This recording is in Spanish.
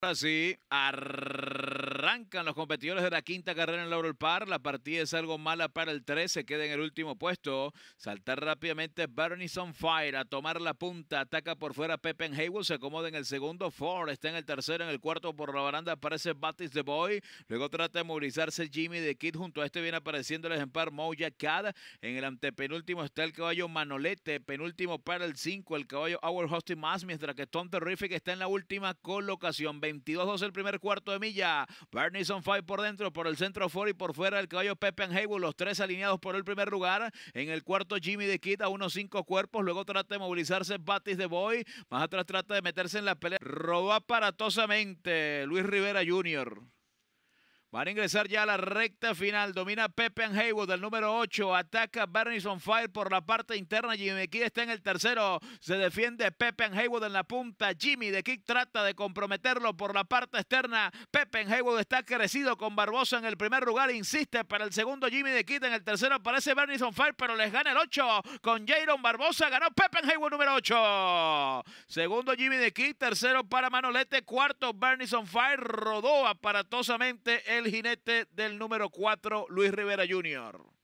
Ahora sí, ar Arrancan los competidores de la quinta carrera en Laurel Par. La partida es algo mala para el 3. Se queda en el último puesto. Saltar rápidamente Bernie on Fire a tomar la punta. Ataca por fuera Pepe en Haywood. Se acomoda en el segundo. Ford está en el tercero. En el cuarto por la baranda aparece Batis the Boy. Luego trata de movilizarse Jimmy de Kid. Junto a este viene apareciendo el ejemplar Moja Cad. En el antepenúltimo está el caballo Manolete. Penúltimo para el 5. El caballo Our Hosting Mass. Mientras que Tom Terrific está en la última colocación. 22 2 el primer cuarto de milla son Five por dentro, por el centro Ford y por fuera el caballo Pepe and Haywood, los tres alineados por el primer lugar. En el cuarto Jimmy de Quita, unos cinco cuerpos, luego trata de movilizarse Batis de Boy, más atrás trata de meterse en la pelea. Roba aparatosamente Luis Rivera Jr. Van a ingresar ya a la recta final. Domina Pepe en Haywood, el número 8. Ataca Bernison Fire por la parte interna. Jimmy Kidd está en el tercero. Se defiende Pepe en Haywood en la punta. Jimmy de Kick trata de comprometerlo por la parte externa. Pepe en Haywood está crecido con Barbosa en el primer lugar. Insiste para el segundo Jimmy de Kidd. En el tercero aparece Bernison Fire, pero les gana el 8. Con Jaron Barbosa ganó Pepe en Haywood número 8. Segundo Jimmy de Kidd. Tercero para Manolete. Cuarto Bernison Fire. Rodó aparatosamente el el jinete del número 4, Luis Rivera Jr.